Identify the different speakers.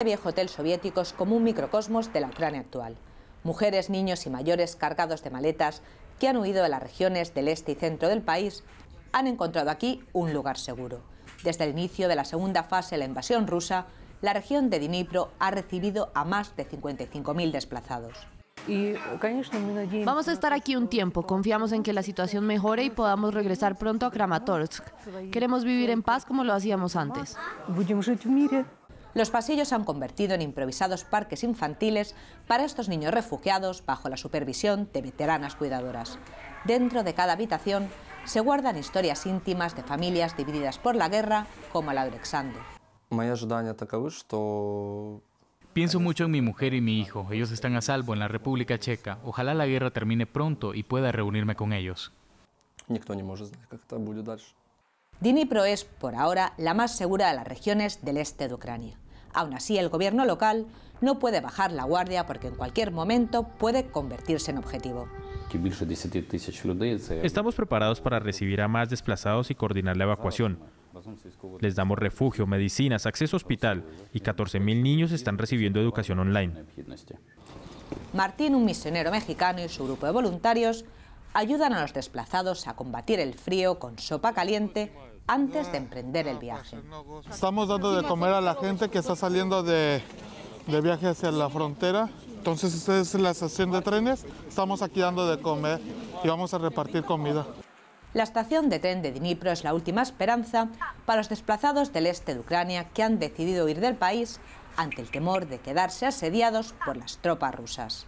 Speaker 1: Este viejo hotel soviéticos como un microcosmos de la Ucrania actual. Mujeres, niños y mayores cargados de maletas que han huido de las regiones del este y centro del país han encontrado aquí un lugar seguro. Desde el inicio de la segunda fase de la invasión rusa, la región de Dnipro ha recibido a más de 55.000 desplazados. Vamos a estar aquí un tiempo, confiamos en que la situación mejore y podamos regresar pronto a Kramatorsk. Queremos vivir en paz como lo hacíamos antes los pasillos se han convertido en improvisados parques infantiles para estos niños refugiados bajo la supervisión de veteranas cuidadoras. Dentro de cada habitación se guardan historias íntimas de familias divididas por la guerra, como la de Alexander.
Speaker 2: Pienso mucho en mi mujer y mi hijo. Ellos están a salvo en la República Checa. Ojalá la guerra termine pronto y pueda reunirme con ellos.
Speaker 1: Dnipro es, por ahora, la más segura de las regiones del este de Ucrania. Aún así, el gobierno local no puede bajar la guardia porque en cualquier momento puede convertirse en objetivo.
Speaker 2: Estamos preparados para recibir a más desplazados y coordinar la evacuación. Les damos refugio, medicinas, acceso a hospital y 14.000 niños están recibiendo educación online.
Speaker 1: Martín, un misionero mexicano y su grupo de voluntarios ayudan a los desplazados a combatir el frío con sopa caliente antes de emprender el viaje.
Speaker 3: Estamos dando de comer a la gente que está saliendo de, viaje hacia la frontera. Entonces, esta es la estación de trenes. Estamos aquí dando de comer y vamos a repartir comida.
Speaker 1: La estación de tren de Dnipro es la última esperanza para los desplazados del este de Ucrania que han decidido ir del país ante el temor de quedarse asediados por las tropas rusas.